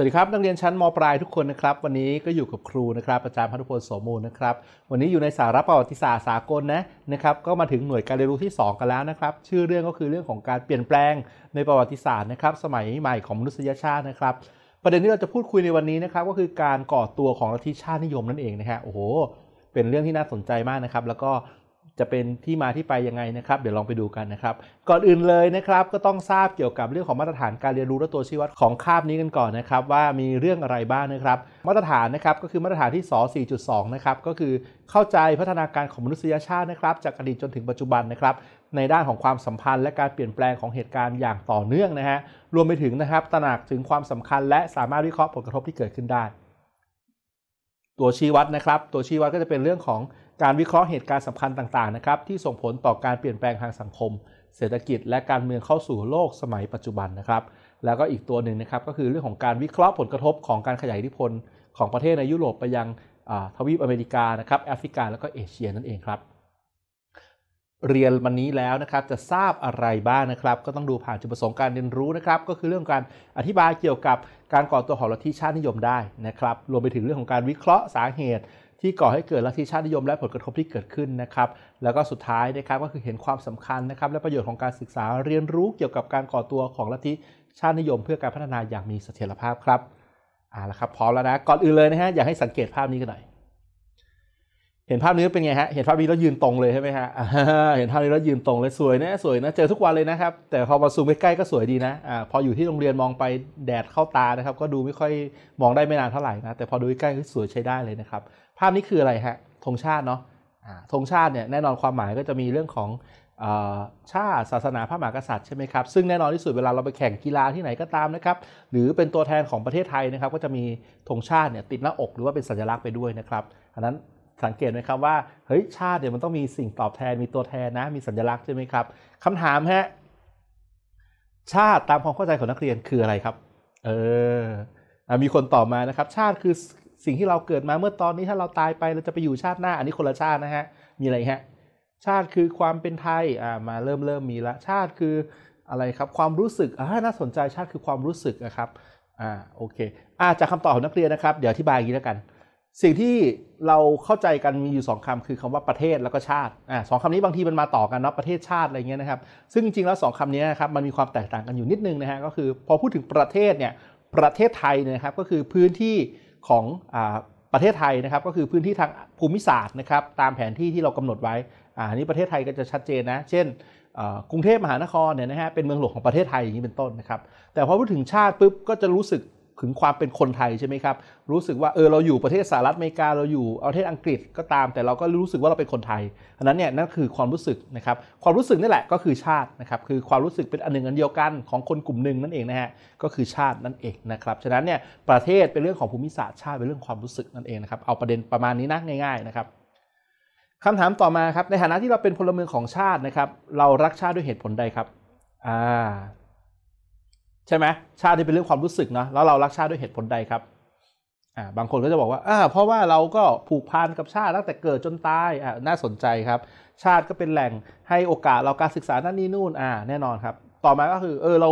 สวัสดีครับนักเรียนชั้นมปลายทุกคนนะครับ วันนี้ก็อยู่กับครูนะครับอาจารย์พันุพลโสมูลนะครับวันนี้อยู่ในสาระประวัติศาสตร์สากลนะนะครับก็มาถึงหน่วยการเรียนรู้ที่ 2กันแล้วนะครับ ชื่อเรื่องก็คือเรื่องของการเปลี่ยนแปลงในประวัติศาสตร์นะครับ สมัยใหม่ของมนุษยชาตินะครับ ประเด็นที่เราจะพูดคุยในวันนี้นะครับก็คือการก่อตัวของลัทธิชาตินิยมนั่นเองนะฮะโอ้โหเป็นเรื่องที่น่าสนใจมากนะครับ แล้วก็จะเป็นที่มาที่ไปยังไงนะครับเดี๋ยวลองไปดูกันนะครับ ก่อนอื่นเลยนะครับก็ต้องทราบเกี่ยวกับเรื่องของมาตรฐานการเรียนรู้และตัวชี้วัดของคาบนี้กันก่อนนะครับ ว่ามีเรื่องอะไรบ้างนะครับ มาตรฐานนะครับก็คือมาตรฐานที่ส4.2นะครับ ก็คือเข้าใจพัฒนาการของมนุษยชาตินะครับ จากอดีตจนถึงปัจจุบันนะครับ ในด้านของความสัมพันธ์และการเปลี่ยนแปลงของเหตุการณ์อย่างต่อเนื่องนะฮะรวมไปถึงนะครับตระหนักถึงความสำคัญและสามารถวิเคราะห์ผลกระทบที่เกิดขึ้นได้ ตัวชี้วัดนะครับตัวชี้วัดก็จะเป็นเรื่องของการวิเคราะห์เหตุการณ์สำคัญต่างๆ นะครับที่ส่งผลต่อการเปลี่ยนแปลงทางสังคม เศรษฐกิจและการเมืองเข้าสู่โลกสมัยปัจจุบันนะครับแล้วก็อีกตัวหนึ่งนะครับก็คือเรื่องของการวิเคราะห์ผลกระทบของการขยายอิทธิพล ของประเทศในยุโรปไปยังทวีปอเมริกานะครับแอฟริกา แล้วก็เอเชียนั่นเองครับ เรียนวันนี้แล้วนะครับจะทราบอะไรบ้างนะครับ ก็ต้องดูผ่านจุดประสงค์การเรียนรู้นะครับก็คือเรื่องการอธิบายเกี่ยวกับการก่อตัวของลัทธิชาตินิยมได้นะครับรวมไปถึงเรื่องของการวิเคราะห์สาเหตุที่ก่อให้เกิดลัทธิชาตินิยมและผลกระทบที่เกิดขึ้นนะครับ แล้วก็สุดท้ายนะครับก็คือเห็นความสำคัญนะครับ และประโยชน์ของการศึกษาเรียนรู้เกี่ยวกับการก่อตัวของลัทธิชาตินิยมเพื่อการพัฒนาอย่างมีเสถียรภาพครับอ่าละครับ พร้อมแล้วนะ ก่อนอื่นเลยนะฮะอยากให้สังเกตภาพนี้กันหน่อยเห็นภาพนี้เป็นไงฮะ เห็นภาพนี้แล้วยืนตรงเลยใช่ไหมฮะเห็นภาพนี้แล้วยืนตรงเลยสวยนะสวยนะเจอทุกวันเลยนะครับ แต่พอมาซูมใกล้ๆก็สวยดีนะอ่าพออยู่ที่โรงเรียนมองไปแดดเข้าตานะครับ ก็ดูไม่ค่อยมองได้ไม่นานเท่าไหร่นะ แต่พอดูใกล้ๆสวยใช้ได้เลยนะครับ ภาพนี้คืออะไรฮะ ธงชาติเนาะธงชาติเนี่ยแน่นอนความหมายก็จะมีเรื่องของชาติศาสนาพระมหากษัตริย์ใช่ไหมครับ ซึ่งแน่นอนที่สุดเวลาเราไปแข่งกีฬาที่ไหนก็ตามนะครับ หรือเป็นตัวแทนของประเทศไทยนะครับ ก็จะมีธงชาติเนี่ยติดหน้าอกหรือว่าเป็นสัญลักษณ์ไปด้วยนะครับอันนั้นสังเกตไหมครับว่าเฮ้ยชาติเดี๋ยวมันต้องมีสิ่งตอบแทนมีตัวแทนนะ มีสัญลักษณ์ใช่ไหมครับคำถามฮะชาติตามความเข้าใจของนักเรียนคืออะไรครับ เออมีคนตอบมานะครับชาติคือสิ่งที่เราเกิดมาเมื่อตอนนี้ถ้าเราตายไปเราจะไปอยู่ชาติหน้า อันนี้คนละชาตินะฮะ มีอะไรฮะชาติคือความเป็นไทยอ่ามาเริ่มเริ่มมีละชาติคืออะไรครับ ความรู้สึกอ่าน่าสนใจชาติคือความรู้สึกนะครับอ่าโอเคอ่าจากคำตอบของนักเรียนนะครับ เดี๋ยวอธิบายอนีกแล้วกันสิ่งที่เราเข้าใจกันมีอยู่ 2 คำ คือคำว่าประเทศแล้วก็ชาติอ่าสองคำนี้บางทีมันมาต่อกันเนาะประเทศชาติอะไรเงี้ยนะครับซึ่งจริงแล้ว2คำนี้นะครับมันมีความแตกต่างกันอยู่นิดนึงนะฮะก็คือพอพูดถึงประเทศเนี่ยประเทศไทยเนี่ยครับก็คือพื้นที่ของอ่าประเทศไทยนะครับก็คือพื้นที่ทางภูมิศาสตร์นะครับตามแผนที่ที่เรากำหนดไว้อ่านี้ประเทศไทยก็จะชัดเจนนะเช่นกรุงเทพมหานครเนี่ยนะฮะเป็นเมืองหลวงของประเทศไทยอย่างนี้เป็นต้นนะครับแต่พอพูดถึงชาติปุ๊บก็จะรู้สึกถึงความเป็นคนไทยใช่ไหมครับรู้สึกว่าเออเราอยู่ประเทศสหรัฐอเมริกาเราอยู่ประเทศอังกฤษก็ตาม แต่เราก็รู้สึกว่าเราเป็นคนไทยอันนั้นเนี่ยนั่นคือความรู้สึกนะครับ ความรู้สึกนี่แหละก็คือชาตินะครับ คือความรู้สึกเป็นอันหนึ่งอันเดียวกันของคนกลุ่มหนึ่งนั่นเองนะฮะก็คือชาตินั่นเองนะครับฉะนั้นเนี่ยประเทศเป็นเรื่องของภูมิศาสตร์ชาติเป็นเรื่องความรู้สึกนั่นเองนะครับเอาประเด็นประมาณนี้นะง่ายๆนะครับคำถามต่อมาครับ ในฐานะที่เราเป็นพลเมืองของชาตินะครับ เรารักชาติด้วยเหตุผลใดครับอ่าใช่ไหมชาติที่เป็นเรื่องความรู้สึกเนาะแล้วเรารักชาติด้วยเหตุผลใดครับอ่าบางคนก็จะบอกว่าอ่า เพราะว่าเราก็ผูกพันกับชาติตั้งแต่เกิดจนตายอ่าน่าสนใจครับ ชาติก็เป็นแหล่งให้โอกาสเราการศึกษานั่นนี่นู่นอ่าแน่นอนครับต่อมา ก็คือเออเรา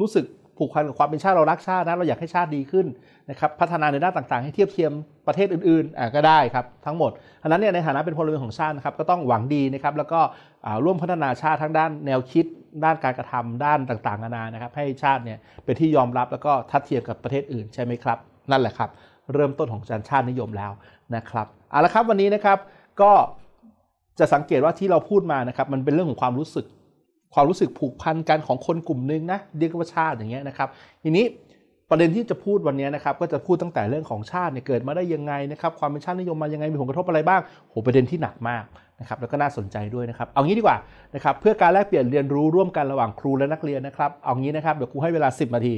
รู้สึกผูกพันกับความเป็นชาติเรารักชาตินะเราอยากให้ชาติดีขึ้นนะครับพัฒนาในด้านต่างๆ ให้เทียบเทียมประเทศอื่นๆอ่าก็ได้ครับทั้งหมดอันนั้นเนี่ยในฐานะเป็นพลเมืองของชาตินะครับก็ต้องหวังดีนะครับแล้วก็ร่วมพัฒนาชาติทั้งด้านแนวคิดด้านการกระทำด้านต่างๆนานานะครับให้ชาติเนี่ยเป็นที่ยอมรับแล้วก็ทัดเทียมกับประเทศอื่นใช่ไหมครับ นั่นแหละครับ เริ่มต้นของจานชาตินิยมแล้วนะครับเอาละครับวันนี้นะครับก็จะสังเกตว่าที่เราพูดมานะครับ มันเป็นเรื่องของความรู้สึก ความรู้สึกผูกพันกันของคนกลุ่มนึงนะเรียกว่าชาติอย่างเงี้ยนะครับ ทีนี้ประเด็นที่จะพูดวันนี้นะครับก็จะพูดตั้งแต่เรื่องของชาติเนี่ยเกิดมาได้ยังไงนะครับความเป็นชาตินิยมมายังไงมีผลกระทบอะไรบ้างโหประเด็นที่หนักมากนะครับแล้วก็น่าสนใจด้วยนะครับเอางี้ดีกว่านะครับเพื่อการแลกเปลี่ยนเรียนรู้ร่วมกันระหว่างครูและนักเรียนนะครับเอางี้นะครับเดี๋ยวครูให้เวลา 10นาที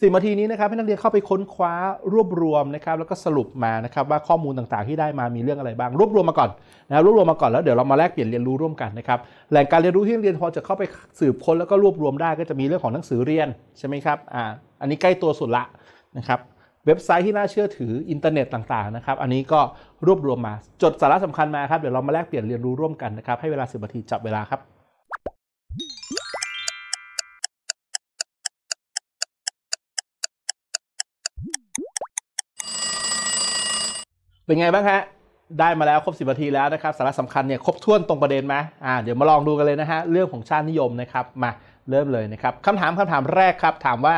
สิบนาทีนี้นะครับให้นักเรียนเข้าไปค้นคว้ารวบรวมนะครับแล้วก็สรุปมานะครับว่าข้อมูลต่างๆที่ได้มามีเรื่องอะไรบ้าง รวบรวมมาก่อนนะรวบรวมมาก่อนแล้วเดี๋ยวเรามาแลกเปลี่ยนเรียนรู้ร่วมกันนะครับแหล่งการเรียนรู้ที่นักเรียนพอจะเข้าไปสืบค้นแล้วก็รวบรวมได้ก็จะมีเรื่องของหนังสือเรียนใช่ไหมครับอ่าอันนี้ใกล้ตัวสุดละนะครับเว็บไซต์ที่น่าเชื่อถืออินเทอร์เน็ตต่างๆนะครับอันนี้ก็รวบรวมมาจดสาระสำคัญมาครับเดี๋ยวเรามาแลกเปลี่ยนเรียนรู้ร่วมกันนะครับให้เวลาสิบนาทีจับเวลาครับเป็นไงบ้างฮะ ได้มาแล้วครบสิบนาทีแล้วนะครับสาระสำคัญเนี่ยครบถ้วนตรงประเด็นไหมอ่าเดี๋ยวมาลองดูกันเลยนะฮะเรื่องของชาตินิยมนะครับมาเริ่มเลยนะครับคำถามคำถามแรกครับถามว่า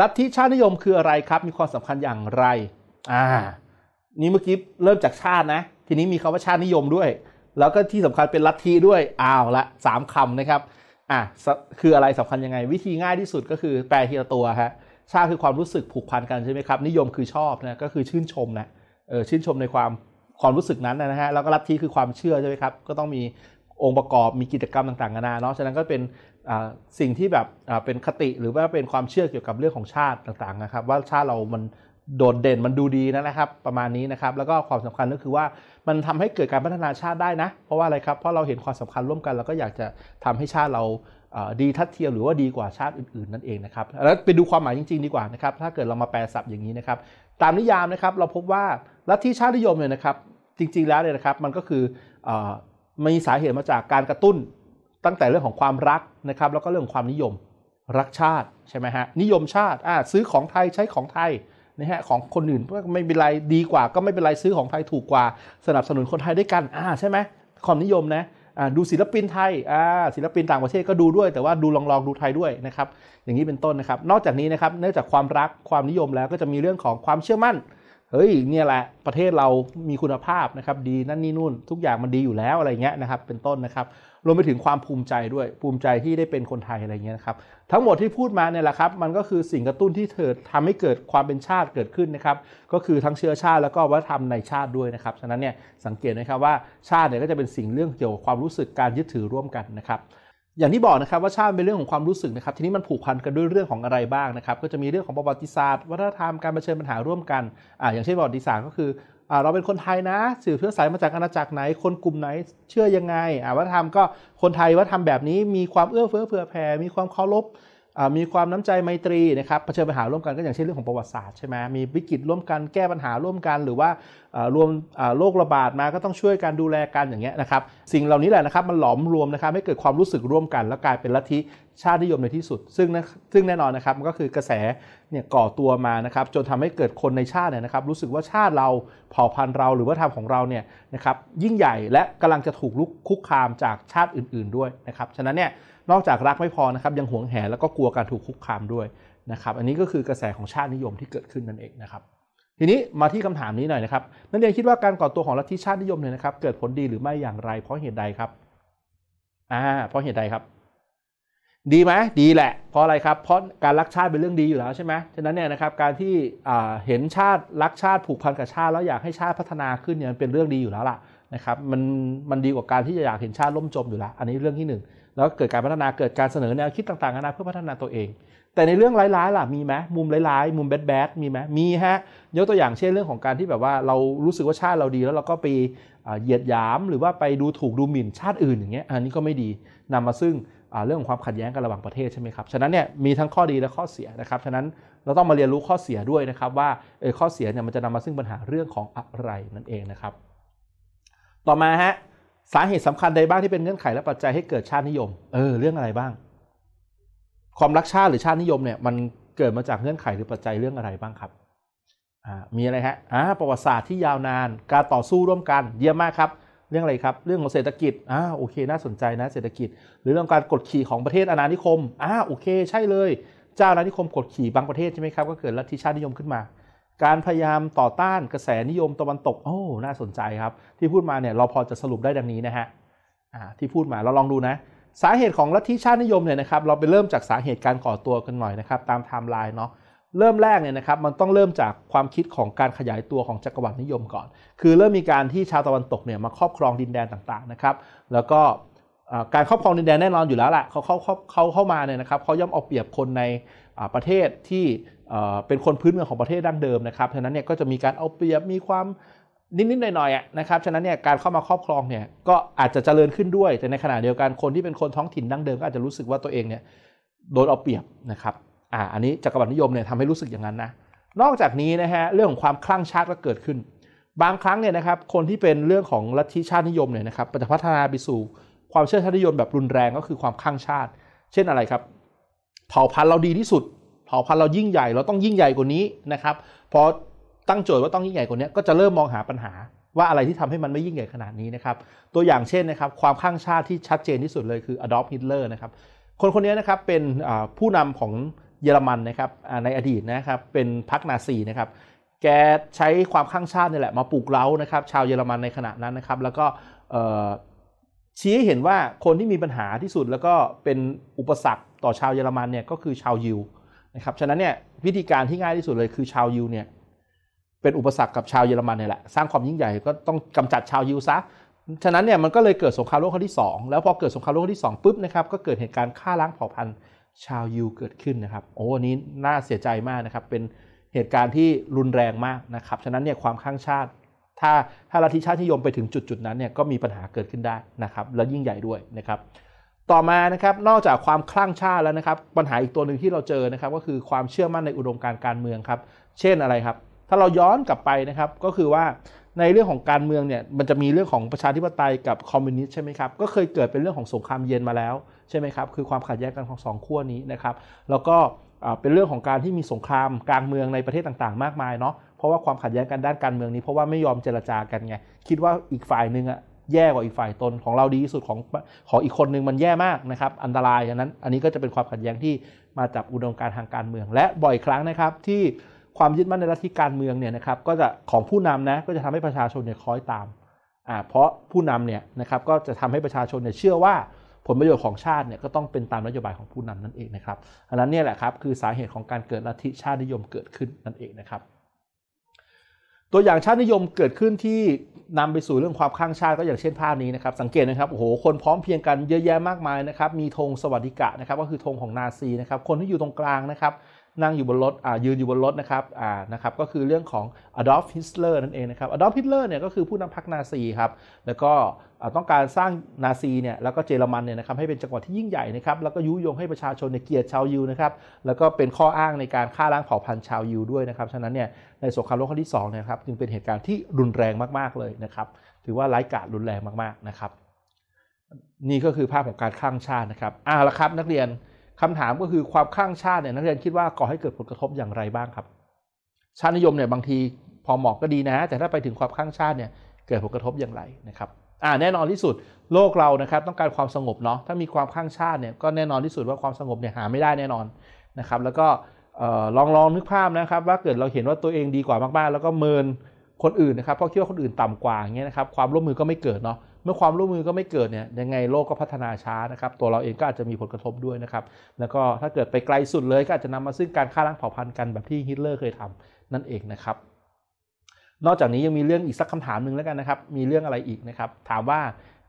ลัทธิชาตินิยมคืออะไรครับ มีความสำคัญอย่างไร อ่า นี่เมื่อกี้เริ่มจากชาตินะทีนี้มีคำว่าชาตินิยมด้วย แล้วก็ที่สำคัญเป็นลัทธิด้วยอ้าวละสามคำนะครับ อ่าคืออะไรสำคัญยังไง วิธีง่ายที่สุดก็คือแปลทีละตัวฮะชาติคือความรู้สึกผูกพันกันใช่ไหมครับนิยมคือชอบนะก็คือชื่นชมนะชื่นชมในความความรู้สึกนั้นนะฮะแล้วก็ลัทธิคือความเชื่อใช่ไหมครับก็ต้องมีองค์ประกอบมีกิจกรรมต่างๆกันนะเนาะฉะนั้นก็เป็นสิ่งที่แบบเป็นคติหรือว่าเป็นความเชื่อเกี่ยวกับเรื่องของชาติต่างๆนะครับ ว่าชาติเรามันโดดเด่นมันดูดีนะครับ ประมาณนี้นะครับ แล้วก็ความสำคัญก็คือว่ามันทำให้เกิดการพัฒนาชาติได้นะ เพราะว่าอะไรครับเพราะเราเห็นความสำคัญร่วมกันเราก็อยากจะทำให้ชาติเราดีทัดเทียมหรือว่าดีกว่าชาติอื่น ๆนั่นเองนะครับแล้วไปดูความหมายจริงๆ ดีกว่านะครับถ้าเกิดเรามาแปลศัพท์อย่างนี้นะครับ ตามนิยามนะครับเราพบว่าลัทธิชาตินิยมเนี่ยนะครับจริงๆแล้วเนี่ยนะครับมันก็คืออมีสาเหตุมาจากการกระตุ้นตั้งแต่เรื่องของความรักนะครับแล้วก็เรื่องความนิยมรักชาติ ใช่ไหมฮะนิยมชาติอ่าซื้อของไทยใช้ของไทยนะฮะของคนอื่นก็ไม่เป็นไรดีกว่า ก็ไม่เป็นไรซื้อของไทยถูกกว่า สนับสนุนคนไทยด้วยกันอ่าใช่ไหมความนิยมนะดูศิลปินไทยศิลปินต่างประเทศก็ดูด้วยแต่ว่าดูลองลองดูไทยด้วยนะครับอย่างนี้เป็นต้นนะครับนอกจากนี้นะครับเนื่องจากความรักความนิยมแล้วก็จะมีเรื่องของความเชื่อมั่นเฮ้ยเนี่ยแหละประเทศเรามีคุณภาพนะครับ ดีนั่นนี่นู่นทุกอย่างมันดีอยู่แล้วอะไรเงี้ยนะครับเป็นต้นนะครับ รวมไปถึงความภูมิใจด้วยภูมิใจที่ได้เป็นคนไทยอะไรเงี้ยนะครับทั้งหมดที่พูดมาเนี่ยแหละครับมันก็คือสิ่งกระตุ้นที่เธอทำให้เกิดความเป็นชาติเกิดขึ้นนะครับ ก็คือทั้งเชื้อชาติแล้วก็วัฒนธรรมในชาติด้วยนะครับ ฉะนั้นเนี่ยสังเกตนะครับว่าชาติเนี่ยก็จะเป็นสิ่งเรื่องเกี่ยวกับความรู้สึกการยึดถือร่วมกันนะครับอย่างที่บอกนะครับว่าชาติเป็นเรื่องของความรู้สึกนะครับทีนี้มันผูกพันกันด้วยเรื่องของอะไรบ้างนะครับ ก็จะมีเรื่องของประวัติศาสตร์วัฒนธรรมการเผชิญปัญหาร่วมกันอ่าอย่างเช่นประวัติศาสตร์ก็คืออ่าเราเป็นคนไทยนะสืบเชื้อสายมาจากอาณาจักรไหนคนกลุ่มไหนเชื่อยังไงอ่าวัฒนธรรมก็คนไทยวัฒนธรรมแบบนี้มีความเอื้อเฟื้อเผื่อแผ่มีความเคารพมีความน้ำใจไมตรีนะครับเผชิญปัญหาร่วมกันก็อย่างเช่นเรื่องของประวัติศาสตร์ใช่ไหมมีวิกฤตร่วมกันแก้ปัญหาร่วมกัน หรือว่ารวมโรคระบาดมาก็ต้องช่วยกันดูแลกันอย่างเงี้ยนะครับสิ่งเหล่านี้แหละนะครับมันหลอมรวมนะครับให้เกิดความรู้สึกร่วมกัน แล้วกลายเป็นลัทธิชาตินิยมในที่สุด ซึ่งนะซึ่งแน่นอนนะครับมันก็คือกระแสเนี่ยก่อตัวมานะครับ จนทำให้เกิดคนในชาติเนี่ยนะครับรู้สึกว่าชาติเราเผ่าพันธุ์เราหรือว่าธรรมของเราเนี่ยนะครับยิ่งใหญ่และกำลังจะถูกลุกคุกคามจากชาติอื่น ๆด้วยนะครับฉะนั้นเนี่ยนอกจากรักไม่พอนะครับยังหวงแหนแล้วก็กลัวการถูกคุกคามด้วยนะครับ อันนี้ก็คือกระแสของชาตินิยมที่เกิดขึ้นนั่นเองนะครับ ทีนี้มาที่คำถามนี้หน่อยนะครับ นักเรียนคิดว่าการก่อตัวของลัทธิชาตินิยมเนี่ยนะครับ เกิดผลดีหรือไม่อย่างไร เพราะเหตุใดครับอ่าเพราะเหตุใดครับ ดีไหมดีแหละเพราะอะไรครับเพราะการรักชาติเป็นเรื่องดีอยู่แล้วใช่ไหมฉะนั้นเนี่ยนะครับ การที่เห็นชาติรักชาติผูกพันกับชาติแล้วอยากให้ชาติพัฒนาขึ้นเนี่ยเป็นเรื่องดีอยู่แล้วล่ะนะครับมันมันดีกว่าการที่จะอยากเห็นชาติล่มจมอยู่แล้วอันนี้เรื่องที่ 1 แล้วเกิดการพัฒนาเกิดการเสนอแนวคิดต่างๆนานาเพื่อพัฒนาตัวเอง แต่ในเรื่องร้ายๆล่ะมีไหมมุมร้าย ๆ มุมแบดๆมีไหมมีฮะยกตัวอย่างเช่นเรื่องของการที่แบบว่าเรารู้สึกว่าชาติเราดี แล้วเราก็ไปเหยียดหยามหรือว่าไปดูถูกดูหมิ่นชาติอื่นอย่างเงี้ยอันนี้ก็ไม่ดีนำมาซึ่งเรื่องของความขัดแย้งกันระหว่างประเทศใช่ไหมครับฉะนั้นเนี่ยมีทั้งข้อดีและข้อเสียนะครับฉะนั้นเราต้องมาเรียนรู้ข้อเสียด้วยนะครับว่าข้อเสียเนี่ยมันจะนำมาซึ่งปัญหาเรื่องของอะไรนั่นเองนะครับต่อมาฮะ สาเหตุสำคัญใดบ้างที่เป็นเงื่อนไขและปัจจัยให้เกิดชาตินิยมเออเรื่องอะไรบ้าง ความรักชาติหรือชาตินิยมเนี่ย มันเกิดมาจากเงื่อนไขหรือปัจจัยเรื่องอะไรบ้างครับ อ่า มีอะไรฮะอ่าประวัติศาสตร์ที่ยาวนานการต่อสู้ร่วมกันเยี่ยมมากครับ เรื่องอะไรครับ เรื่องของเศรษฐกิจอ่าโอเค น่าสนใจนะ เศรษฐกิจ หรือเรื่องการกดขี่ของประเทศอาณานิคมอ่าโอเค ใช่เลยเจ้าอาณานิคม กดขี่บางประเทศใช่ไหมครับก็เกิดลัทธิชาตินิยมขึ้นมาการพยายามต่อต้านกระแสนิยมตะวันตกโอ้ น่าสนใจครับที่พูดมาเนี่ยเราพอจะสรุปได้ดังนี้นะฮะที่พูดมาเราลองดูนะ สาเหตุของลัทธิชาตินิยมเนี่ยนะครับเราไปเริ่มจากสาเหตุการก่อตัวกันหน่อยนะครับตามไทม์ไลน์เนาะเริ่มแรกเนี่ยนะครับ มันต้องเริ่มจากความคิดของการขยายตัวของจักรวรรดินิยมก่อน คือเริ่มมีการที่ชาวตะวันตกเนี่ยมาครอบครองดินแดนต่างๆนะครับ แล้วก็การครอบครองดินแดนแน่นอนอยู่แล้วแหละเขาเข้าเข้าเข้ามาเนี่ยนะครับเขาย่อมเอาเปรียบคนในประเทศที่เป็นคนพื้นเมืองของประเทศดั้งเดิมนะครับ ฉะนั้นเนี่ยก็จะมีการเอาเปรียบ มีความนิดๆหน่อยๆนะครับ ฉะนั้นเนี่ยการเข้ามาครอบครองเนี่ย ก็อาจจะเจริญขึ้นด้วย แต่ในขณะเดียวกัน คนที่เป็นคนท้องถิ่นดั้งเดิมก็อาจจะรู้สึกว่าตัวเองเนี่ย โดนเอาเปรียบนะครับอ่าอันนี้จักรวรรดินิยมเนี่ยทำให้รู้สึกอย่างนั้นนะ นอกจากนี้นะฮะเรื่องของความคลั่งชาติก็เกิดขึ้น บางครั้งเนี่ยนะครับ คนที่เป็นเรื่องของลัทธิชาตินิยมเนี่ยนะครับจะพัฒนาไปสู่ความเชื่อชาตินิยมแบบรุนแรงก็คือความคลั่งชาติ เช่นอะไรครับเผ่าพันธุ์เราดีที่สุดเผ่าพันธุ์เรายิ่งใหญ่ เราต้องยิ่งใหญ่กว่านี้นะครับ พอตั้งโจทย์ว่าต้องยิ่งใหญ่กว่านี้ก็จะเริ่มมองหาปัญหาว่าอะไรที่ทำให้มันไม่ยิ่งใหญ่ขนาดนี้นะครับ ตัวอย่างเช่นนะครับ ความข้างชาติที่ชัดเจนที่สุดเลยคืออดอล์ฟฮิตเลอร์นะครับ คนคนนี้นะครับเป็นผู้นำของเยอรมันนะครับในอดีตนะครับ เป็นพรรคนาซีนะครับ แกใช้ความข้างชาตินี่แหละ มาปลูกเร้านะครับชาวเยอรมันในขณะนั้นนะครับ แล้วก็ชี้ให้เห็นว่าคนที่มีปัญหาที่สุด แล้วก็เป็นอุปสรรคต่อชาวเยอรมันเนี่ยก็คือชาวยิวนะครับฉะนั้นเนี่ยวิธีการที่ง่ายที่สุดเลยคือชาวยิวเนี่ยเป็นอุปสรรคกับชาวเยอรมันเนี่ยแหละสร้างความยิ่งใหญ่ก็ต้องกำจัดชาวยิวซะฉะนั้นเนี่ยมันก็เลยเกิดสงครามโลกครั้งที่ 2 แล้วพอเกิดสงครามโลกครั้งที่ 2 ปุ๊บนะครับก็เกิดเหตุการณ์ฆ่าล้างเผ่าพันธุ์ชาวยิวเกิดขึ้นนะครับโอ้อันนี้น่าเสียใจมากนะครับเป็นเหตุการณ์ที่รุนแรงมากนะครับ ฉะนั้นเนี่ยความข้างชาติถ้าถ้าลัทธิชาตินิยมไปถึงจุดจุดนั้นเนี่ยก็มีปัญหาเกิดขึ้นได้นะครับ และยิ่งใหญ่ด้วยนะครับต่อมานะครับนอกจากความคลั่งชาติแล้วนะครับ ปัญหาอีกตัวหนึ่งที่เราเจอนะครับ ก็คือความเชื่อมั่นในอุดมการการเมืองครับ เช่นอะไรครับ ถ้าเราย้อนกลับไปนะครับ ก็คือว่าในเรื่องของการเมืองเนี่ยมันจะมีเรื่องของประชาธิปไตยกับคอมมิวนิสต์ใช่ไหมครับก็เคยเกิดเป็นเรื่องของสงครามเย็นมาแล้วใช่ไหมครับคือความขัดแย้งกันของสองขั้วนี้นะครับ แล้วก็เป็นเรื่องของการที่มีสงครามกลางเมืองในประเทศต่างๆมากมายเนาะเพราะว่าความขัดแย้งกันด้านการเมืองนี้เพราะว่าไม่ยอมเจรจากันไงคิดว่าอีกฝ่ายหนึ่งอะแย่กว่าอีกฝ่ายตน ของเราดีที่สุดของของอีกคนนึงมันแย่มากนะครับอันตรายังนั้นอันนี้ก็จะเป็นความขัดแย้งที่มาจากอุดมการทางการเมือง และบ่อยครั้งนะครับ ที่ความยึดมั่นในรัทิการเมืองเนี่ยนะครับก็จะของผู้นำนะก็จะทำให้ประชาชนเนี่ยคล้อยตามอ่าเพราะผู้นำเนี่ยนะครับก็จะทำให้ประชาชนเนี่ยเชื่อว่าผลประโยชน์ของชาติเนี่ยก็ต้องเป็นตามนโยบายของผู้นำนั่นเองนะครับอันนั้นเนี่ยแหละครับคือสาเหตุของการเกิดลัทธิชาตินิยมเกิดขึ้นนั่นเองนะครับตัวอย่างชาตินิยมเกิดขึ้นที่นำไปสู่เรื่องความข้างชาติก็อย่างเช่นภาพนี้นะครับ สังเกตนะครับโอ้โหคนพร้อมเพียงกันเยอะแยะมากมายนะครับมีธงสวัสดิกะนะครับก็คือธงของนาซีนะครับ คนที่อยู่ตรงกลางนะครับนั่งอยู่บนรถอ่ายืนอยู่บนรถนะครับอ่านะครับ ก็คือเรื่องของอดอล์ฟฮิตเลอร์นั่นเองนะครับ อดอล์ฟฮิตเลอร์เนี่ยก็คือผู้นำพรรคนาซีครับ แล้วก็ต้องการสร้างนาซีเนี่ย แล้วก็เยอรมันเนี่ยนะครับให้เป็นจังหวัดที่ยิ่งใหญ่นะครับ แล้วก็ยุยงให้ประชาชนเนี่ยเกลียดชาวยูนะครับ แล้วก็เป็นข้ออ้างในการฆ่าล้างเผ่าพันธุ์ชาวยูด้วยนะครับ ฉะนั้นเนี่ย ในสงครามโลกครั้งที่2นะครับ จึงเป็นเหตุการณ์ที่รุนแรงมากๆเลยนะครับ ถือว่าร้ายกาจรุนแรงมากๆนะครับ นี่ก็คือภาพของการข้างชาตินะครับอ่าละครับนักเรียนคำถามก็คือความข้างชาติเนี่ยนักเรียนคิดว่าก่อให้เกิดผลกระทบอย่างไรบ้างครับชาตินิยมเนี่ย บางทีพอเหมาะก็ดีนะ แต่ถ้าไปถึงความข้างชาติเนี่ย เกิดผลกระทบอย่างไรนะครับ อ่าแน่นอนที่สุดโลกเรานะครับ ต้องการความสงบเนาะถ้ามีความข้างชาติเนี่ย ก็แน่นอนที่สุดว่าความสงบเนี่ยหาไม่ได้แน่นอนนะครับ แล้วก็ลองลองนึกภาพนะครับ ว่าเกิดเราเห็นว่าตัวเองดีกว่ามากๆแล้วก็เมินคนอื่นนะครับเพราะคิดว่าคนอื่นต่ำกว่าเงี้ยนะครับความร่วมมือก็ไม่เกิดเนาะเมื่อความร่วมมือก็ไม่เกิดเนี่ย ยังไงโลกก็พัฒนาช้านะครับ ตัวเราเองก็อาจจะมีผลกระทบด้วยนะครับ แล้วก็ถ้าเกิดไปไกลสุดเลยก็อาจจะนำมาซึ่งการฆ่าล้างเผ่าพันธุ์กันแบบที่ฮิตเลอร์เคยทำนั่นเองนะครับ นอกจากนี้ยังมีเรื่องอีกสักคำถามหนึ่งแล้วกันนะครับ มีเรื่องอะไรอีกนะครับ ถามว่า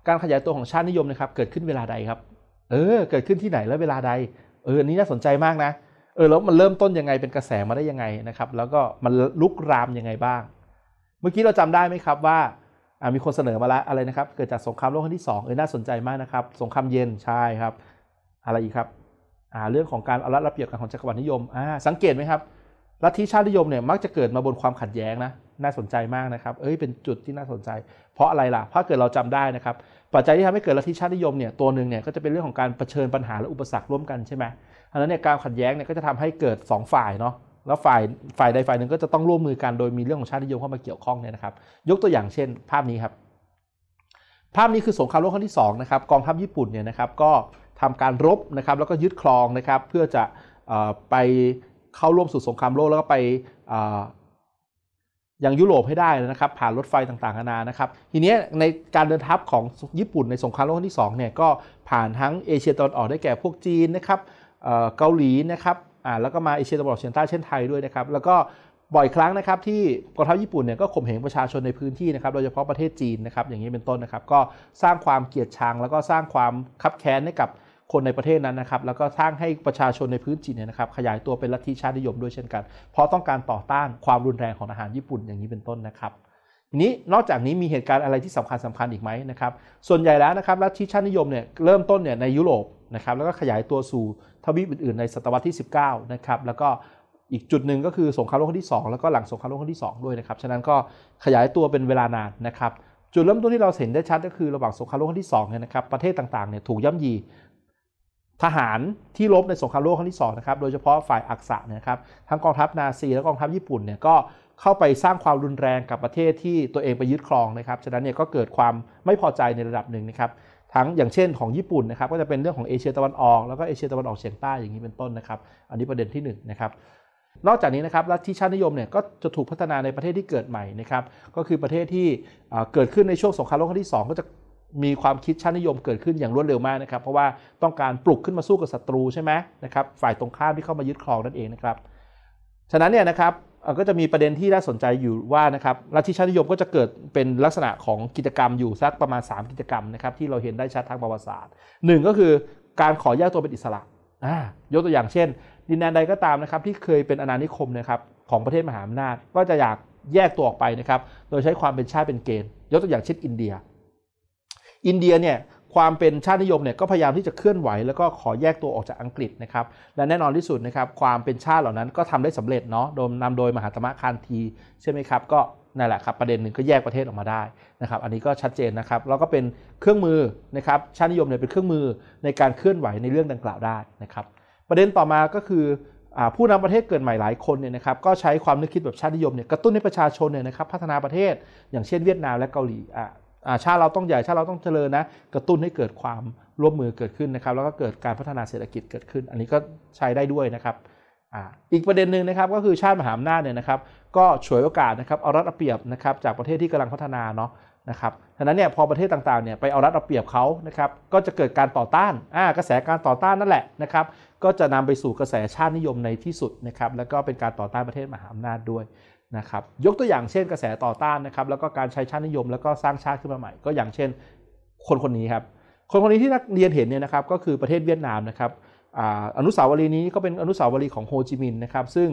การขยายตัวของชาตินิยมนะครับ เกิดขึ้นเวลาใดครับ เออ เกิดขึ้นที่ไหนและเวลาใด เออนนี้น่าสนใจมากนะ เออแล้วมันเริ่มต้นยังไงเป็นกระแสมาได้ยังไงนะครับ แล้วก็มันลุกรามยังไงบ้าง เมื่อกี้เราจำได้ไหมครับว่ามีคนเสนอมาละอะไรนะครับ เกิดจากสงครามโลกครั้งที่2เออน่าสนใจมากนะครับ สงครามเย็น ใช่ครับ อะไรอีกครับ เรื่องของการเอารัดเอเปรียบกันของจักรวรรดินิยมสังเกตไหมครับลัทธิชาตินิยมเนี่ยมักจะเกิดมาบนความขัดแย้งนะ น่าสนใจมากนะครับ เอ้ย เป็นจุดที่น่าสนใจ เพราะอะไรล่ะถ้าเกิดเราจำได้นะครับ ปัจจัยที่ทำให้เกิดลัทธิชาตินิยมเนี่ย ตัวหนึ่งเนี่ยก็จะเป็นเรื่องของการเผชิญปัญหาและอุปสรรคร่วมกันใช่ไหมอันนั้นเนี่ยการขัดแย้งเนี่ยก็จะทำให้เกิด2ฝ่ายเนาะแล้วฝ่ายฝ่ายใดฝ่ายหนึ่งก็จะต้องร่วมมือกันโดยมีเรื่องของชาตินิยมเข้ามาเกี่ยวข้องเนี่ยนะครับ ยกตัวอย่างเช่นภาพนี้ครับ ภาพนี้คือสงครามโลกครั้งที่ 2 นะครับ กองทัพญี่ปุ่นเนี่ยนะครับ ก็ทำการรบนะครับ แล้วก็ยึดครองนะครับ เพื่อจะไปเข้าร่วมสู่สงครามโลกแล้วก็ไปอย่างยุโรปให้ได้นะครับ ผ่านรถไฟต่างๆนานานะครับ ทีนี้ในการเดินทัพของญี่ปุ่นในสงครามโลกครั้งที่2เนี่ยก็ผ่านทั้งเอเชียตะวันออกได้แก่พวกจีนนะครับเกาหลีนะครับ่าแล้วก็มาเอเชียตะวันออกเฉียงใต้เช่นไทยด้วยนะครับแล้วก็บ่อยครั้งนะครับที่กองทัพญี่ปุ่นเนี่ยก็ข่มเหงประชาชนในพื้นที่นะครับ โดยเฉพาะประเทศจีนนะครับอย่างนี้เป็นต้นนะครับ ก็สร้างความเกลียดชัง แล้วก็สร้างความคับแค้นให้กับคนในประเทศนั้นนะครับแล้วก็สร้างให้ประชาชนในพื้นจีนเนี่ยนะครับขยายตัวเป็นลัทธิชาตินิยมด้วยเช่นกันเพราะต้องการต่อต้านความรุนแรงของทหารญี่ปุ่นอย่างนี้เป็นต้นนะครับีนี้นอกจากนี้มีเหตุการณ์อะไรที่สำคัญสำาคัญอีกไหมนะครับส่วนใหญ่แล้วนะครับลัทธิชาตินิยมเนี่ยเริ่มต้นเนี่ยในยุโรปนะครับแล้วก็ขยายตัวสู่ทวีปอื่นๆในศตวรรษที่19นะครับแล้วก็อีกจุดหนึ่งก็คือสงครามโลกครั้งที่ 2 แล้วก็หลังสงครามโลกครั้งที่2ด้วยนะครับฉะนั้นก็ขยายตัวเป็นเวลานานนะครับจุดเริ่มต้นที่เราเห็นได้ชัดก็คือระหว่างสงครามโลกครั้งที่2เนี่ยนะครับประเทศต่างๆเนี่ยถูกย่ำยีทหารที่รบในสงครามโลกครั้งที่2นะครับโดยเฉพาะฝ่ายอักษะนะครับทั้งกองทัพนาซีและกองทัพญี่ปุ่นเนี่ยก็เข้าไปสร้างความรุนแรงกับประเทศที่ตัวเองไปยึดครองนะครับ ฉะนั้นเนี่ยก็เกิดความไม่พอใจในระดับหนึ่งนะครับ ทั้งอย่างเช่นของญี่ปุ่นนะครับ ก็จะเป็นเรื่องของเอเชียตะวันออก แล้วก็เอเชียตะวันออกเฉียงใต้อย่างนี้เป็นต้นนะครับ อันนี้ประเด็นที่1นนะครับ นอกจากนี้นะครับลัทธิชาตินิยมเนี่ยก็จะถูกพัฒนาในประเทศที่เกิดใหม่นะครับ ก็คือประเทศที่เกิดขึ้นในช่วงสงครามโลกครั้งที่ 2 ก็จะมีความคิดชาตินิยมเกิดขึ้นอย่างรวดเร็วมากนะครับ เพราะว่าต้องการปลุกขึ้นมาสู้กับศัตรูใช่ไหมนะครับฝ่ายตรงข้ามที่เข้ามายึดครองนั่นเองนะครับฉะนั้นเนี่ยนะครับก็จะมีประเด็นที่น่าสนใจอยู่ว่านะครับลัทธิชาตินิยมก็จะเกิดเป็นลักษณะของกิจกรรมอยู่สักประมาณ3กิจกรรมนะครับ ที่เราเห็นได้ชัดทางประวัติศาสตร์หนึ่งก็คือการขอแยกตัวเป็นอิสระยกตัวอย่างเช่น ดินแดนใดก็ตามนะครับที่เคยเป็นอาณานิคมนะครับ ของประเทศมหาอำนาจ ก็จะอยากแยกตัวออกไปนะครับ โดยใช้ความเป็นชาติเป็นเกณฑ์ยกตัวอย่างเช่นอินเดีย อินเดียเนี่ยความเป็นชาตินิยมเนี่ยก็พยายามที่จะเคลื่อนไหวแล้วก็ขอแยกตัวออกจากอังกฤษนะครับและแน่นอนที่สุดนะครับความเป็นชาติเหล่านั้นก็ทำได้สำเร็จเนาะโดยนำโดยมหารมคานทีใช่ไหมครับก็นั่นแหละครับประเด็นหนึ่งก็แยกประเทศออกมาได้นะครับอันนี้ก็ชัดเจนนะครับแล้วก็เป็นเครื่องมือนะครับชาตินิยมเนี่ยเป็นเครื่องมือในการเคลื่อนไหวในเรื่องดังกล่าวได้นะครับประเด็นต่อมาก็คือผู้นำประเทศเกิดใหม่หลายคนเนี่ยนะครับก็ใช้ความนึกคิดแบบชาตินิยมเนี่ยกระตุ้นให้ประชาชนเนี่ยนะครับพัฒนาประเทศ อย่างเช่นเวียดนามและเกาหลีชาติเราต้องใหญ่ชาติเราต้องเจริญนะกระตุ้นให้เกิดความร่วมมือเกิดขึ้นนะครับ แล้วก็เกิดการพัฒนาเศรษฐกิจเกิดขึ้น อันนี้ก็ใช้ได้ด้วยนะครับอีกประเด็นหนึ่งนะครับก็คือชาติมหาอำนาจเนี่ยนะครับ ก็ฉวยโอกาสนะครับเอารัดเอาเปรียบนะครับจากประเทศที่กำลังพัฒนาเนาะนะครับฉะนั้นเนี่ยพอประเทศต่างๆเนี่ยไปเอารัดเอาเปรียบเขานะครับก็จะเกิดการต่อต้านกระแสการต่อต้านนั่นแหละนะครับก็จะนำไปสู่กระแสชาตินิยมในที่สุดนะครับแล้วก็เป็นการต่อต้านประเทศมหาอำนาจด้วยนะครับยกตัวอย่างเช่นกระแสต่อต้านนะครับ แล้วก็การใช้ชาตินิยมแล้วก็สร้างชาติขึ้นมาใหม่ ก็อย่างเช่นคนคนนี้ครับคนคนนี้ที่นักเรียนเห็นเนี่ยนะครับก็คือประเทศเวียดนามนะครับอนุสาวรีย์นี้ก็เป็นอนุสาวรีย์ของโฮจิมินห์นะครับซึ่ง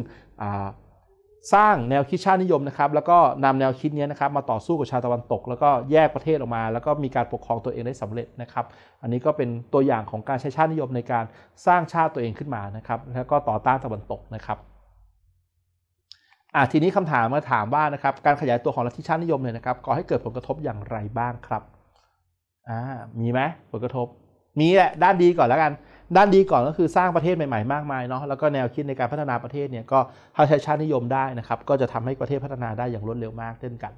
สร้างแนวคิดชาตินิยมนะครับแล้วก็นำแนวคิดนี้นะครับมาต่อสู้กับชาติตะวันตกแล้วก็แยกประเทศออกมาแล้วก็มีการปกครองตัวเองได้สำเร็จนะครับ อันนี้ก็เป็นตัวอย่างของการใช้ชาตินิยมในการสร้างชาติตัวเองขึ้นมานะครับแล้วก็ต่อต้านตะวันตกนะครับอ่ะทีนี้คำถามมาถามว่านะครับการขยายตัวของลัทธิชาตินิยมเนี่ยนะครับก่อให้เกิดผลกระทบอย่างไรบ้างครับ อ่า มีไหมผลกระทบมีแหละด้านดีก่อนแล้วกัน ด้านดีก่อนก็คือสร้างประเทศใหม่ๆ มากมายเนาะแล้วก็แนวคิดในการพัฒนาประเทศเนี่ยก็ถ้าใช้ชาตินิยมได้นะครับ ก็จะทำให้ประเทศพัฒนาได้อย่างรวดเร็วมากเช่นกัน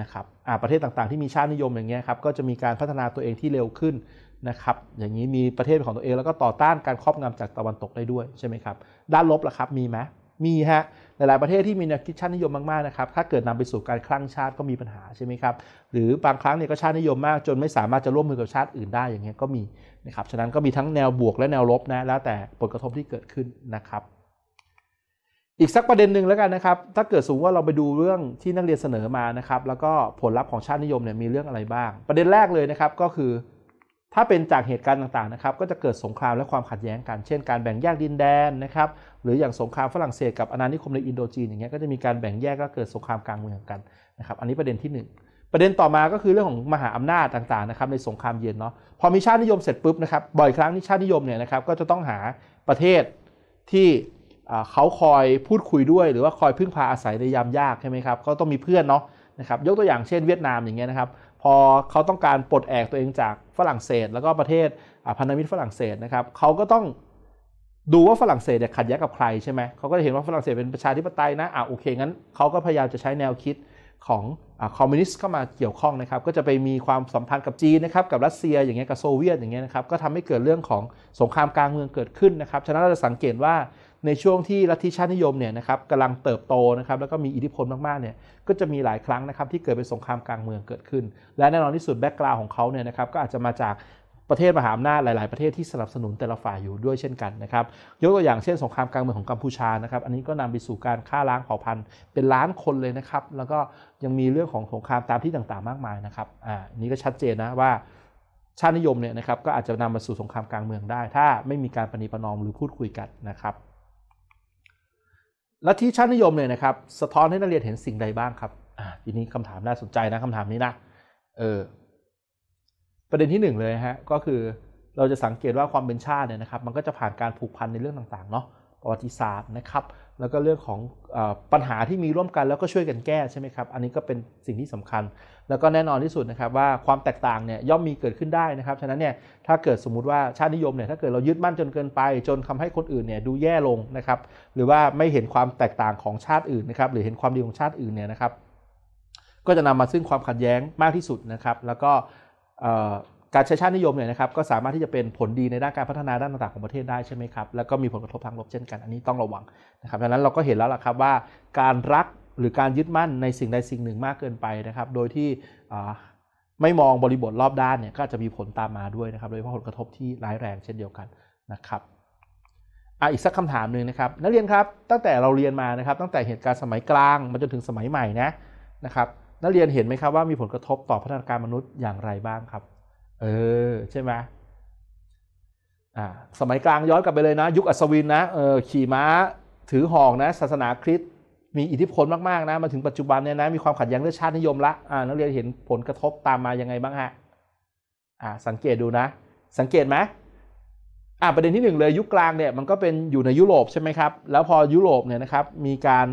นะครับอ่าประเทศต่างๆที่มีชาตินิยมอย่างเงี้ยครับก็จะมีการพัฒนาตัวเองที่เร็วขึ้นนะครับ อย่างนี้มีประเทศของตัวเองแล้วก็ต่อต้านการครอบงำจากตะวันตกได้ด้วยใช่ไหมครับ ด้านลบล่ะครับ มีไหมมีฮะหลายๆประเทศที่มีนักคิดชาตินิยมมากๆนะครับถ้าเกิดนำไปสู่การคลั่งชาติก็มีปัญหาใช่ไหมครับหรือบางครั้งเนี่ยก็ชาตินิยมมาก จนไม่สามารถจะร่วมมือกับชาติอื่นได้อย่างเงี้ยก็มีนะครับฉะนั้นก็มีทั้งแนวบวก และแนวลบนะแล้วแต่ผลกระทบที่เกิดขึ้นนะครับ อีกสักประเด็นหนึ่งแล้วกันนะครับ ถ้าเกิดสูงว่าเราไปดูเรื่องที่นักเรียนเสนอมานะครับ แล้วก็ผลลัพธ์ของชาตินิยมเนี่ยมีเรื่องอะไรบ้าง ประเด็นแรกเลยนะครับก็คือ ถ้าเป็นจากเหตุการณ์ต่าง ๆนะครับ ก็จะเกิดสงครามและความขัดแย้งกัน เช่น การแบ่งแยกดินแดนนะครับรืออย่างสงครามฝรั่งเศสกับอาณานิคมในอินโดจีนอย่างเงี้ยก็จะมีการแบ่งแยกก็เกิดสงครามกลางเมืองกันนะครับอันนี้ประเด็นที่ 1 ประเด็นต่อมาก็คือเรื่องของ มหาอำนาจ ต่างๆนะครับในสงครามเย็นเนาะพอมีชาตินิยมเสร็จปุ๊บนะครับบ่อยครั้งที่ชาตินิยมเนี่ยนะครับก็จะต้องหาประเทศที่เขาคอยพูดคุยด้วยหรือว่าคอยพึ่งพาอาศัยในยามยากใช่ไหมครับก็ต้องมีเพื่อนเนาะนะครับยกตัวอย่างเช่น เวียดนามอย่างเงี้ยนะครับพอเขาต้องการปลดแอกตัวเองจากฝรั่งเศส แล้วก็ประเทศพันธมิตรฝรั่งเศสนะครับเขาก็ต้องดูว่าฝรั่งเศสเนี่ยขัดแย้งกับใครใช่ไหมเขาก็จะเห็นว่าฝรั่งเศสเป็นประชาธิปไตยนะ อ่าโอเคงั้นเขาก็พยายามจะใช้แนวคิดของคอมมิวนิสต์เข้ามาเกี่ยวข้องนะครับ ก็จะไปมีความสัมพันธ์กับจีนนะครับกับรัสเซียอย่างเงี้ยกับโซเวียตอย่างเงี้ยนะครับก็ทำให้เกิดเรื่องของสงครามกลางเมืองเกิดขึ้นนะครับฉะนั้นเราจะสังเกตว่าในช่วงที่ลัทธิชาตินิยมเนี่ยนะครับกำลังเติบโตนะครับแล้วก็มีอิทธิพลมากๆเนี่ยก็จะมีหลายครั้งนะครับที่เกิดเป็นสงครามกลางเมืองเกิดขึ้น และแน่นอนที่สุดแบ็กกราวของเขาเนี่ยนะครับก็อาจจะมาจากประเทศมหาอำนาจหลาย ๆ ประเทศที่สนับสนุนแต่ละฝ่ายอยู่ด้วยเช่นกันนะครับ ยกตัวอย่างเช่นสงครามกลางเมืองของกัมพูชานะครับ อันนี้ก็นำไปสู่การฆ่าล้างเผ่าพันธุ์เป็นล้านคนเลยนะครับ แล้วก็ยังมีเรื่องของสงครามตามที่ต่าง ๆ มากมายนะครับอ่านี้ก็ชัดเจนนะว่าชาตินิยมเนี่ยนะครับก็อาจจะนำมาสู่สงครามกลางเมืองได้ ถ้าไม่มีการปณีประนอมหรือพูดคุยกันนะครับลัทธิชาตินิยมเนี่ยนะครับสะท้อนให้นักเรียนเห็นสิ่งใดบ้างครับอ่ทีนี้คำถามน่าสนใจนะคำถามนี้นะเออประเด็นที่ 1เลยฮะก็คือเราจะสังเกตว่าความเป็นชาติเนี่ยนะครับ มันก็จะผ่านการผูกพันในเรื่องต่างๆเนาะประวัติศาสตร์นะครับ แล้วก็เรื่องของอปัญหาที่มีร่วมกันแล้วก็ช่วยกันแก้ใช่ไหมครับอันนี้ก็เป็นสิ่งที่สำคัญ แล้วก็แน่นอนที่สุดนะครับว่าความแตกต่างเนี่ยย่อมมีเกิดขึ้นได้นะครับฉะนั้นเนี่ยถ้าเกิดสมมุติว่าชาตินิยมเนี่ยถ้าเกิดเรายึดมั่นจนเกินไป จนทำให้คนอื่นเนี่ยดูแย่ลงนะครับ หรือว่าไม่เห็นความแตกต่างของชาติอื่นนะครับหรือเห็นความดีของชาติอื่นเนี่ยนะครับ ก็จะนำมาซึ่งความขัดแย้งมากที่สุดนะครับ แล้วก็การใช้ชาตินิยมเนี่ยนะครับก็สามารถที่จะเป็นผลดีในด้านการพัฒนาด้านต่างๆของประเทศได้ใช่ไหมครับแล้วก็มีผลกระทบทางลบเช่นกันอันนี้ต้องระวังนะครับดังนั้นเราก็เห็นแล้วล่ะครับว่าการรักหรือการยึดมั่นในสิ่งใดสิ่งหนึ่งมากเกินไปนะครับ โดยที่ไม่มองบริบทรอบด้านเนี่ยก็จะมีผลตามมาด้วยนะครับโดยเฉพาะผลกระทบที่ร้ายแรงเช่นเดียวกันนะครับอ่ะอีกสักคำถามหนึ่งนะครับ นักเรียนครับตั้งแต่เราเรียนมานะครับ ตั้งแต่เหตุการณ์สมัยกลางมาจนถึงสมัยใหม่นะนะครับนักเรียนเห็นไหมครับว่ามีผลกระทบต่อพัฒนาการมนุษย์อย่างไรบ้างครับ เออใช่ไหมอ่าสมัยกลางย้อนกลับไปเลยนะ ยุคอัศวินนะเออขี่ม้า ถือหอกนะ ศาสนาคริสต์มีอิทธิพลมากๆนะมาถึงปัจจุบันเนี่ยนะ มีความขัดแย้งเรื่องชาตินิยมละอ่านักเรียนเห็นผลกระทบตามมายังไงบ้างฮะ อ่าสังเกตดูนะ สังเกตไหมอ่าประเด็นที่1เลยยุคกลางเนี่ย มันก็เป็นอยู่ในยุโรปใช่ไหมครับแล้วพอยุโรปเนี่ยนะครับ มีการ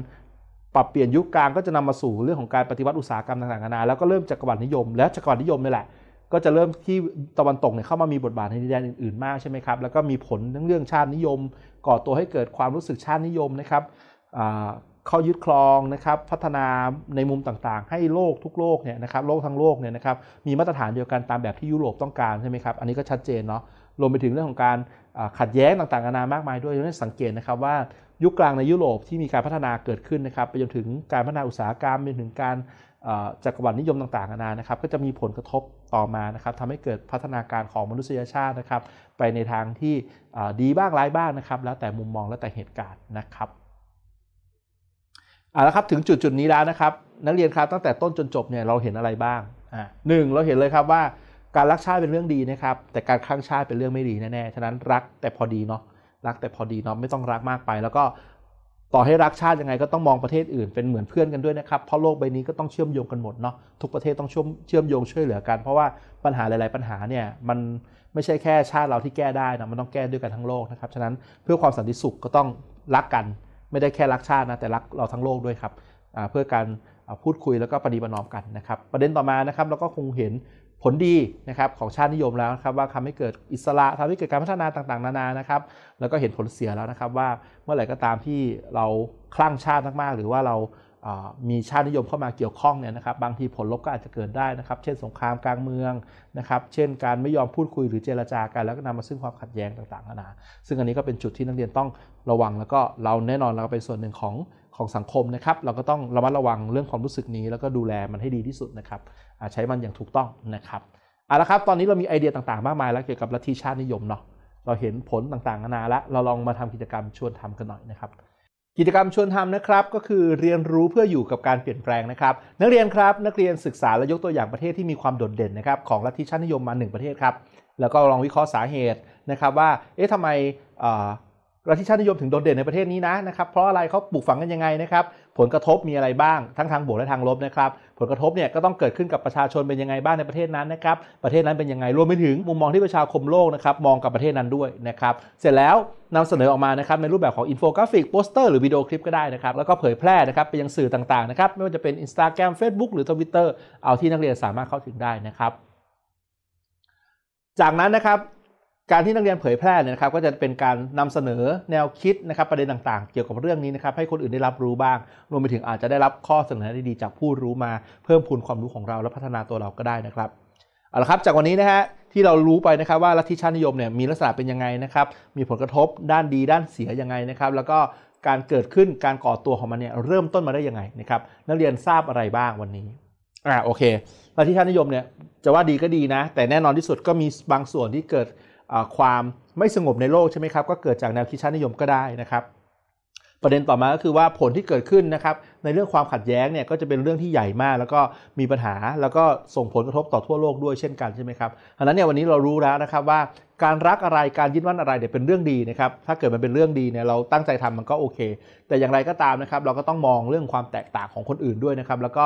ปรับเปลี่ยนยุคกลางก็จะนำมาสู่เรื่องของการปฏิวัติอุตสาหกรรมต่างๆนานาแล้วก็เริ่มจากกวรรดินิยมและจักรวรรดินิยมนี่แหละก็จะเริ่มที่ตะวันตกเนี่ยเข้ามามีบทบาทในดินแดนอื่น ๆมากใช่ไหมครับแล้วก็มีผลทั้งเรื่องชาตินิยม ก่อตัวให้เกิดความรู้สึกชาตินิยมนะครับเข้ายึดครองนะครับพัฒนาในมุมต่างๆ ให้โลกทุกโลกเนี่ยนะครับโลกทั้งโลกเนี่ยนะครับมีมาตรฐานเดียวกันตามแบบที่ยุโรปต้องการใช่ไหมครับอันนี้ก็ชัดเจนเนาะรวมไปถึงเรื่องของการขัดแย้งต่างๆนานามากมายด้วยดังนั้นสังเกตนะครับว่ายุคกลางในยุโรปที่มีการพัฒนาเกิดขึ้นนะครับ ไปจนถึงการพัฒนาอุตสาหกรรมไปถึงการจักรวรรดินิยมต่างๆนานานะครับก็จะมีผลกระทบต่อมานะครับทำให้เกิดพัฒนาการของมนุษยชาตินะครับ ไปในทางที่ดีบ้างร้ายบ้างนะครับ แล้วแต่มุมมองแล้วแต่เหตุการณ์นะครับเอาละครับถึงจุดจุดนี้แล้วนะครับ นักเรียนครับ ตั้งแต่ต้นจนจบเนี่ยเราเห็นอะไรบ้างอ่าหนึ่งเราเห็นเลยครับว่าการรักชาติเป็นเรื่องดีนะครับแต่การคลั่งชาติเป็นเรื่องไม่ดีแน่ๆฉะนั้นรักแต่พอดีเนาะรักแต่พอดีเนาะไม่ต้องรักมากไป แล้วก็ต่อให้รักชาติยังไงก็ต้องมองประเทศอื่นเป็นเหมือนเพื่อนกันด้วยนะครับเพราะโลกใบนี้ก็ต้องเชื่อมโยงกันหมดเนาะทุกประเทศต้องเชื่อมเชื่อมโยงช่วยเหลือกัน เพราะว่าปัญหาหลายๆ ปัญหาเนี่ยมันไม่ใช่แค่ชาติเราที่แก้ได้นะมันต้องแก้ด้วยกันทั้งโลกนะครับฉะนั้นเพื่อความสันติสุขก็ต้องรักกัน ไม่ได้แค่รักชาตินะแต่รักเราทั้งโลกด้วยครับเพื่อการพูดคุยแล้วก็ปฏิบัตินอมกันนะครับ ประเด็นต่อมานะครับเราก็คงเห็นผลดีนะครับของชาตินิยมแล้วนะครับว่าทำให้เกิดอิสระทำให้เกิดการพัฒนาต่างๆ นานานะครับ แล้วก็เห็นผลเสียแล้วนะครับว่าเมื่อไหร่ก็ตามที่เราคลั่งชาติมากๆหรือว่าเรามีชาตินิยมเข้ามาเกี่ยวข้องเนี่ยนะครับ บางทีผลลบก็อาจจะเกิดได้นะครับ เช่นสงครามกลางเมืองนะครับเช่นการไม่ยอมพูดคุยหรือเจรจากัน แล้วก็นำมาซึ่งความขัดแย้งต่างๆนานา ซึ่งอันนี้ก็เป็นจุดที่นักเรียนต้องระวังแล้วก็เราแน่นอนเราเป็นส่วนหนึ่งของของสังคมนะครับเราก็ต้องระมัดระวังเรื่องความรู้สึกนี้ แล้วก็ดูแลมันให้ดีที่สุดนะครับใช้มันอย่างถูกต้องนะครับเอาละครับ ตอนนี้เรามีไอเดียต่าง ๆมากมายแล้วเกี่ยวกับลัทธิชาตินิยมเนาะเราเห็นผลต่างๆนานาละเราลองมาทำกิจกรรมชวนทำกันหน่อยนะครับกิจกรรมชวนทำนะครับ ก็คือเรียนรู้เพื่ออยู่กับการเปลี่ยนแปลงนะครับนักเรียนครับนักเรียนศึกษาและยกตัวอย่างประเทศที่มีความโดดเด่นนะครับของลัทธิชาตินิยมมา1ประเทศครับแล้วก็ลองวิเคราะห์สาเหตุนะครับว่าเอ๊ะทำไมเราที่ชาตินิยม ถึงโดดเด่นในประเทศนี้นะนะครับ เพราะอะไรเขาปลูกฝังกันยังไงนะครับ ผลกระทบมีอะไรบ้างทั้งทาง บวกและทางลบนะครับ ผลกระทบเนี่ยก็ต้องเกิดขึ้นกับประชาชนเป็นยังไงบ้าง ในประเทศนั้นนะครับประเทศนั้นเป็นยังไง รวมไปถึงมุมมองที่ประชาคมโลกนะครับมองกับประเทศนั้นด้วยนะครับ เสร็จแล้วนำเสนอออกมานะครับในรูปแบบของอินโฟกราฟิกโปสเตอร์หรือวิดีโอคลิปก็ได้นะครับแล้วก็เผยแพร่นะครับไปยังสื่อต่างๆนะครับไม่ว่าจะเป็น Instagram Facebook หรือ Twitter เอาที่นักเรียนสามารถเข้าถึงได้นะครับ จากนั้นนะครับการที่นักเรียนเผยแพร่เนี่ยนะครับก็จะเป็นการนำเสนอแนวคิดนะครับประเด็นต่าง ๆ เกี่ยวกับเรื่องนี้นะครับ ให้คนอื่นได้รับรู้บ้างรวมไปถึงอาจจะได้รับข้อเสนอดีๆจากผู้รู้มา เพิ่มพูนความรู้ของเราและพัฒนาตัวเราก็ได้นะครับเอาละครับจากวันนี้นะฮะที่เรารู้ไปนะครับ ว่าลัทธิชาตินิยมเนี่ยมีลักษณะเป็นยังไงนะครับ มีผลกระทบด้านดีด้านเสียยังไงนะครับ แล้วก็การเกิดขึ้นการก่อตัวของมันเนี่ยเริ่มต้นมาได้ยังไงนะครับ นักเรียนทราบอะไรบ้างวันนี้อ่าโอเคลัทธิชาตินิยมเนี่ยจะว่าดีก็ดีนะ แต่แน่นอนที่สุดก็มีบางส่วนที่เกิดความไม่สงบในโลกใช่ไหมครับก็เกิดจากแนวคิดชาตินิยมก็ได้นะครับ ประเด็นต่อมาก็คือว่าผลที่เกิดขึ้นนะครับ ในเรื่องความขัดแย้งเนี่ยก็จะเป็นเรื่องที่ใหญ่มาก แล้วก็มีปัญหาแล้วก็ส่งผลกระทบต่อทั่วโลกด้วยเช่นกันใช่ไหมครับดังนั้นเนี่ยวันนี้เรารู้แล้วนะครับว่า การรักอะไรการยึดมั่นอะไรเนี่ยเป็นเรื่องดีนะครับถ้าเกิดมันเป็นเรื่องดีเนี่ยเราตั้งใจทำมันก็โอเค แต่อย่างไรก็ตามนะครับ เราก็ต้องมองเรื่องความแตกต่างของคนอื่นด้วยนะครับ แล้วก็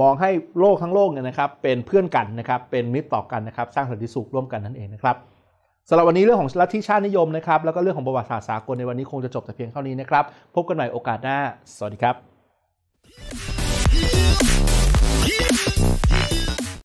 มองให้โลกทั้งโลกเนี่ยนะครับเป็นเพื่อนกันนะครับเป็นมิตรต่อกันนะครับ สร้างสันติสุขร่วมกันนั่นเองนะครับสำหรับวันนี้เรื่องของลัทธิชาตินิยมนะครับ แล้วก็เรื่องของประวัติศาสตร์สากลในวันนี้คงจะจบแต่เพียงเท่านี้นะครับ พบกันใหม่โอกาสหน้า สวัสดีครับ